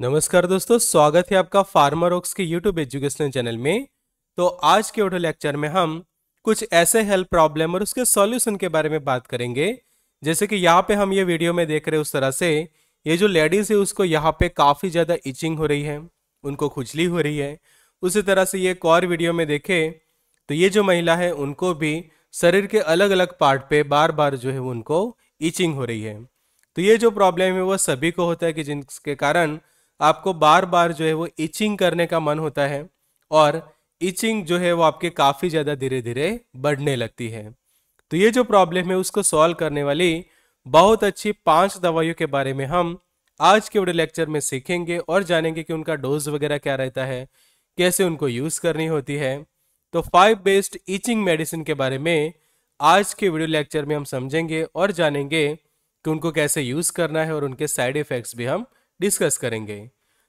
नमस्कार दोस्तों स्वागत है आपका फार्मर ओक्स के यूट्यूब एजुकेशनल चैनल में तो आज के ऑटो लेक्चर में हम कुछ ऐसे हेल्थ प्रॉब्लम और उसके सॉल्यूशन के बारे में बात करेंगे जैसे कि यहाँ पे हम ये वीडियो में देख रहे हैं उस तरह से ये जो लेडीज़ है उसको यहाँ पे काफ़ी ज़्यादा इचिंग हो रही है उनको खुजली हो रही है उसी तरह से ये एक और वीडियो में देखे तो ये जो महिला है उनको भी शरीर के अलग अलग पार्ट पे बार बार जो है उनको इचिंग हो रही है तो ये जो प्रॉब्लम है वो सभी को होता है कि जिनके कारण आपको बार बार जो है वो इचिंग करने का मन होता है और इचिंग जो है वो आपके काफ़ी ज़्यादा धीरे धीरे बढ़ने लगती है तो ये जो प्रॉब्लम है उसको सॉल्व करने वाली बहुत अच्छी पांच दवाइयों के बारे में हम आज के वीडियो लेक्चर में सीखेंगे और जानेंगे कि उनका डोज वगैरह क्या रहता है कैसे उनको यूज़ करनी होती है तो फाइव बेस्ड ईचिंग मेडिसिन के बारे में आज के वीडियो लेक्चर में हम समझेंगे और जानेंगे कि उनको कैसे यूज़ करना है और उनके साइड इफ़ेक्ट्स भी हम डिस्कस करेंगे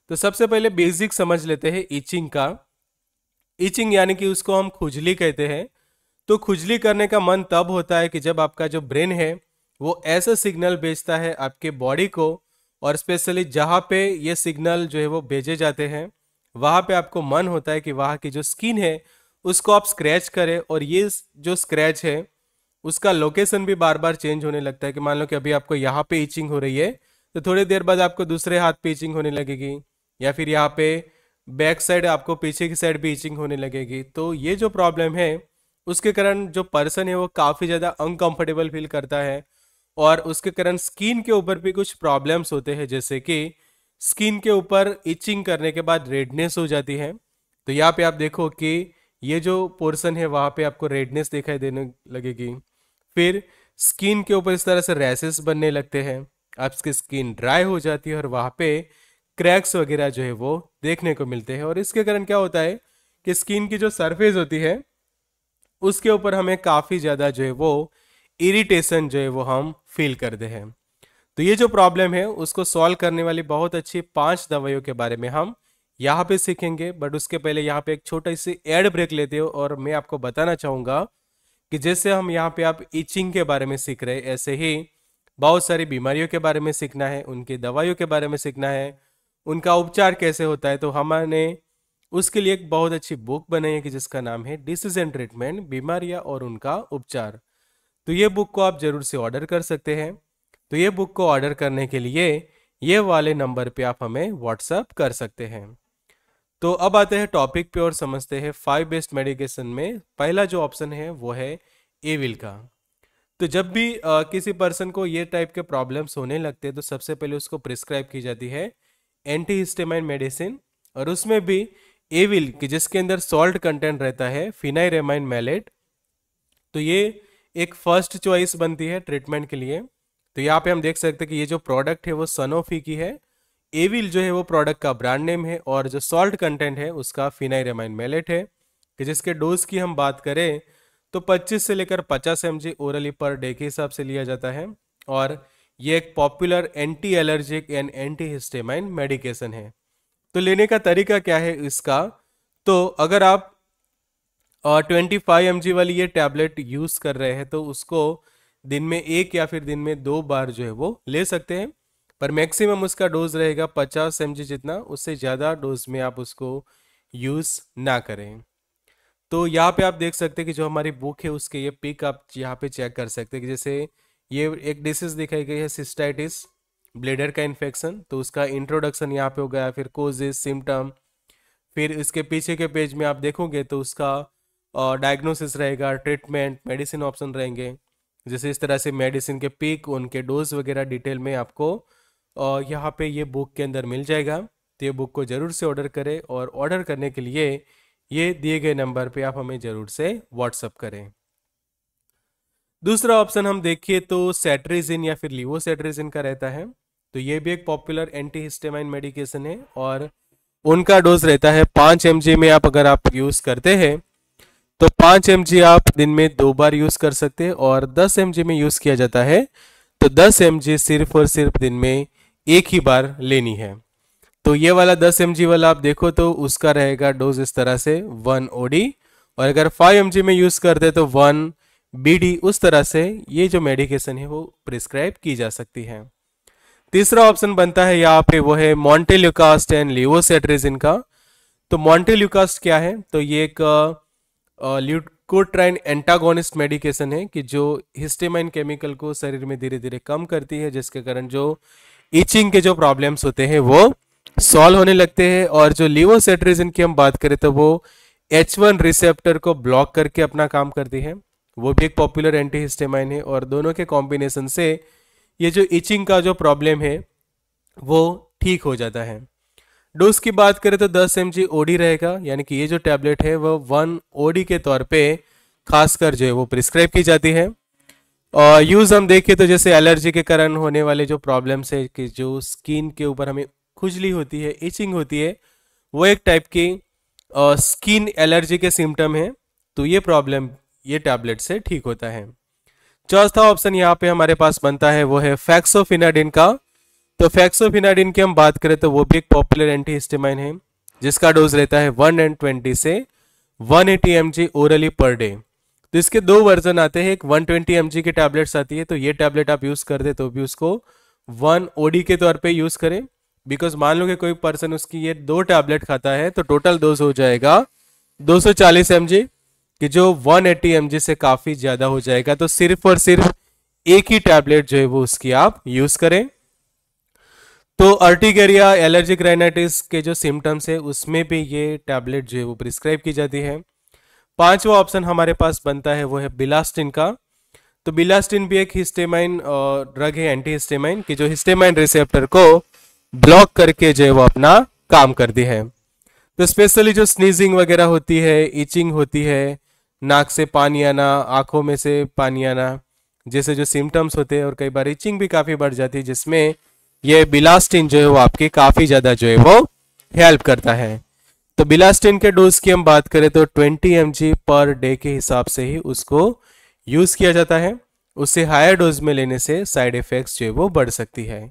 तो सबसे पहले बेसिक समझ लेते हैं इचिंग का इचिंग यानी कि उसको हम खुजली कहते हैं तो खुजली करने का मन तब होता है कि जब आपका जो ब्रेन है वो ऐसा सिग्नल भेजता है आपके बॉडी को और स्पेशली जहाँ पे ये सिग्नल जो है वो भेजे जाते हैं वहाँ पे आपको मन होता है कि वहाँ की जो स्किन है उसको आप स्क्रैच करें और ये जो स्क्रैच है उसका लोकेशन भी बार बार चेंज होने लगता है कि मान लो कि अभी आपको यहाँ पे इचिंग हो रही है तो थोड़ी देर बाद आपको दूसरे हाथ पे इचिंग होने लगेगी या फिर यहाँ पे बैक साइड आपको पीछे की साइड भी इचिंग होने लगेगी तो ये जो प्रॉब्लम है उसके कारण जो पर्सन है वो काफ़ी ज़्यादा अनकम्फर्टेबल फील करता है और उसके कारण स्किन के ऊपर भी कुछ प्रॉब्लम्स होते हैं जैसे कि स्किन के ऊपर इचिंग करने के बाद रेडनेस हो जाती है तो यहाँ पे आप देखो कि ये जो पोर्सन है वहाँ पे आपको रेडनेस दिखाई देने लगेगी फिर स्किन के ऊपर इस तरह से रैसेस बनने लगते हैं आपकी स्किन ड्राई हो जाती है और वहाँ पे क्रैक्स वगैरह जो है वो देखने को मिलते हैं और इसके कारण क्या होता है कि स्किन की जो सरफेस होती है उसके ऊपर हमें काफ़ी ज़्यादा जो है वो इरिटेशन जो है वो हम फील करते हैं तो ये जो प्रॉब्लम है उसको सॉल्व करने वाली बहुत अच्छी पांच दवाइयों के बारे में हम यहाँ पे सीखेंगे बट उसके पहले यहाँ पे एक छोटा सी एड ब्रेक लेते हो और मैं आपको बताना चाहूँगा कि जैसे हम यहाँ पे आप इचिंग के बारे में सीख रहे ऐसे ही बहुत सारी बीमारियों के बारे में सीखना है उनके दवाइयों के बारे में सीखना है उनका उपचार कैसे होता है तो हमारे उसके लिए एक बहुत अच्छी बुक बनाई है कि जिसका नाम है डिसीज एंड ट्रीटमेंट बीमारियाँ और उनका उपचार तो ये बुक को आप ज़रूर से ऑर्डर कर सकते हैं तो ये बुक को ऑर्डर करने के लिए ये वाले नंबर पे आप हमें व्हाट्सअप कर सकते हैं तो अब आते हैं टॉपिक पे और समझते हैं फाइव बेस्ट मेडिकेशन में पहला जो ऑप्शन है वो है एविल का तो जब भी आ, किसी पर्सन को ये टाइप के प्रॉब्लम्स होने लगते हैं तो सबसे पहले उसको प्रिस्क्राइब की जाती है एंटी हिस्टेमाइन मेडिसिन और उसमें भी एविल कि जिसके अंदर सॉल्ट कंटेंट रहता है फिनाइरेमाइन मैलेट तो ये एक फर्स्ट चॉइस बनती है ट्रीटमेंट के लिए तो यहाँ पे हम देख सकते हैं कि ये जो प्रोडक्ट है वो सनोफी की है एविल जो है वो प्रोडक्ट का ब्रांड नेम है और जो सॉल्ट कंटेंट है उसका फिनाइरेमाइन मैलेट है कि जिसके डोज की हम बात करें तो 25 से लेकर 50 एम ओरली पर डे के हिसाब से लिया जाता है और ये एक popular anti allergic and anti histamine medication है तो लेने का तरीका क्या है इसका तो अगर आप ट्वेंटी फाइव एम वाली ये टैबलेट यूज़ कर रहे हैं तो उसको दिन में एक या फिर दिन में दो बार जो है वो ले सकते हैं पर मैक्सिमम उसका डोज रहेगा पचास एम जितना उससे ज़्यादा डोज में आप उसको यूज़ ना करें तो यहाँ पे आप देख सकते हैं कि जो हमारी बुक है उसके ये पिक आप यहाँ पे चेक कर सकते हैं कि जैसे ये एक डिसीज दिखाई गई है सिस्टाइटिस ब्लेडर का इन्फेक्शन तो उसका इंट्रोडक्शन यहाँ पे हो गया फिर कोजेस सिम्टम फिर इसके पीछे के पेज में आप देखोगे तो उसका डायग्नोसिस रहेगा ट्रीटमेंट मेडिसिन ऑप्शन रहेंगे जैसे इस तरह से मेडिसिन के पिक उनके डोज वगैरह डिटेल में आपको यहाँ पे ये बुक के अंदर मिल जाएगा तो ये बुक को ज़रूर से ऑर्डर करें और ऑर्डर करने के लिए ये दिए गए नंबर पे आप हमें ज़रूर से व्हाट्सअप करें दूसरा ऑप्शन हम देखिए तो सेट्रेजिन या फिर लीवोसेट्रेजिन का रहता है तो ये भी एक पॉपुलर एंटी हिस्टेमाइन मेडिकेशन है और उनका डोज रहता है पांच एम में आप अगर आप यूज़ करते हैं तो पांच एम आप दिन में दो बार यूज़ कर सकते हैं और दस एम में यूज़ किया जाता है तो दस एम सिर्फ और सिर्फ दिन में एक ही बार लेनी है तो ये वाला 10 एम वाला आप देखो तो उसका रहेगा डोज इस तरह से वन ओडी और अगर 5 एम में यूज़ करते तो वन बी उस तरह से ये जो मेडिकेशन है वो प्रिस्क्राइब की जा सकती है तीसरा ऑप्शन बनता है यहाँ पे वो है मॉन्टेल्यूकास्ट एंड लिवोसेट्रिजिन का तो मॉन्टेल्यूकास्ट क्या है तो ये एक ल्यूकोट्राइन एंटागोनिस्ट मेडिकेशन है कि जो हिस्टेमाइन केमिकल को शरीर में धीरे धीरे कम करती है जिसके कारण जो इचिंग के जो प्रॉब्लम्स होते हैं वो सॉल्व होने लगते हैं और जो लीवोसेट्रिजिन की हम बात करें तो वो एच वन रिसेप्टर को ब्लॉक करके अपना काम करती है वो भी एक पॉपुलर एंटी हिस्टेमाइन है और दोनों के कॉम्बिनेशन से ये जो इचिंग का जो प्रॉब्लम है वो ठीक हो जाता है डोज की बात करें तो 10 एम जी ओडी रहेगा यानी कि ये जो टैबलेट है वो वन ओडी के तौर पे खासकर जो है वो प्रिस्क्राइब की जाती है और यूज़ हम देखें तो जैसे एलर्जी के कारण होने वाले जो प्रॉब्लम्स है कि जो स्किन के ऊपर हमें खुजली होती है इचिंग होती है वो एक टाइप की स्किन एलर्जी के सिम्टम है तो ये प्रॉब्लम ये टैबलेट से ठीक होता है चौथा ऑप्शन यहाँ पे हमारे पास बनता है वो है फैक्सोफिनाडिन का तो फैक्सोफिनाडिन की हम बात करें तो वो भी एक पॉपुलर एंटी हिस्टेमाइन है जिसका डोज रहता है वन एंड ट्वेंटी से one eighty M G orally per day तो इसके दो वर्जन आते हैं एक वन ट्वेंटी एम जी की टैबलेट्स आती है तो ये टैबलेट आप यूज़ कर दे तो भी उसको वन ओडी के तौर पे यूज़ करें बिकॉज मान लो कि कोई पर्सन उसकी ये दो टैबलेट खाता है तो टोटल डोज हो जाएगा 240 mg कि जो 180 जी से काफ़ी ज़्यादा हो जाएगा तो सिर्फ और सिर्फ एक ही टैबलेट जो है वो उसकी आप यूज़ करें तो अर्टिगेरिया एलर्जिक राइनाइटिस के जो सिम्टम्स है उसमें भी ये टैबलेट जो है वो प्रिस्क्राइब की जाती है पांचवा ऑप्शन हमारे पास बनता है वो है बिलास्टिन का तो बिलास्टिन भी एक हिस्टेमाइन ड्रग है एंटी हिस्टेमाइन की जो हिस्टेमाइन रिसेप्टर को ब्लॉक करके जो है वो अपना काम करती है तो स्पेशली जो स्नीजिंग वगैरह होती है इचिंग होती है नाक से पानी आना आंखों में से पानी आना जैसे जो सिम्टम्स होते हैं और कई बार इचिंग भी काफ़ी बढ़ जाती है जिसमें यह बिलास्टिन जो है वो आपकी काफ़ी ज़्यादा जो है वो हेल्प करता है तो बिलास्टिन के डोज की हम बात करें तो 20 एम पर डे के हिसाब से ही उसको यूज़ किया जाता है उससे हायर डोज में लेने से साइड इफ़ेक्ट्स जो है वो बढ़ सकती है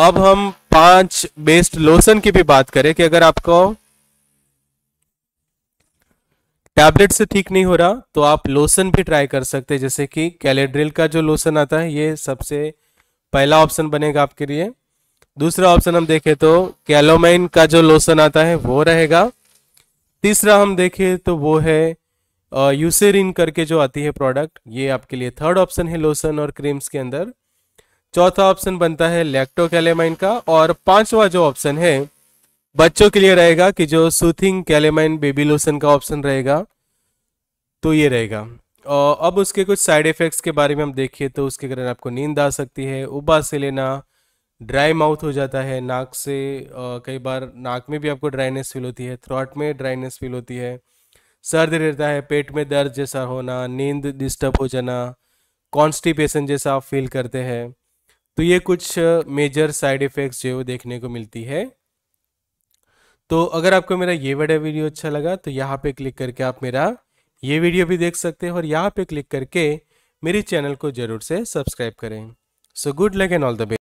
अब हम पांच बेस्ड लोशन की भी बात करें कि अगर आपको टैबलेट से ठीक नहीं हो रहा तो आप लोशन भी ट्राई कर सकते हैं जैसे कि कैलेड्रिल का जो लोशन आता है ये सबसे पहला ऑप्शन बनेगा आपके लिए दूसरा ऑप्शन हम देखें तो कैलोमाइन का जो लोशन आता है वो रहेगा तीसरा हम देखें तो वो है यूसेरिन करके जो आती है प्रोडक्ट ये आपके लिए थर्ड ऑप्शन है लोशन और क्रीम्स के अंदर चौथा ऑप्शन बनता है कैलेमाइन का और पांचवा जो ऑप्शन है बच्चों के लिए रहेगा कि जो सूथिंग कैलेमाइन बेबी लोशन का ऑप्शन रहेगा तो ये रहेगा और अब उसके कुछ साइड इफ़ेक्ट्स के बारे में हम देखिए तो उसके कारण आपको नींद आ सकती है उबास से लेना ड्राई माउथ हो जाता है नाक से कई बार नाक में भी आपको ड्राइनेस फील होती है थ्रॉट में ड्राइनेस फील होती है सर्द रहता है पेट में दर्द जैसा होना नींद डिस्टर्ब हो जाना कॉन्स्टिपेशन जैसा आप फील करते हैं तो ये कुछ मेजर साइड इफ़ेक्ट्स जो है वो देखने को मिलती है तो अगर आपको मेरा ये वाला वीडियो अच्छा लगा तो यहाँ पे क्लिक करके आप मेरा ये वीडियो भी देख सकते हैं और यहाँ पे क्लिक करके मेरे चैनल को जरूर से सब्सक्राइब करें so good luck and all the best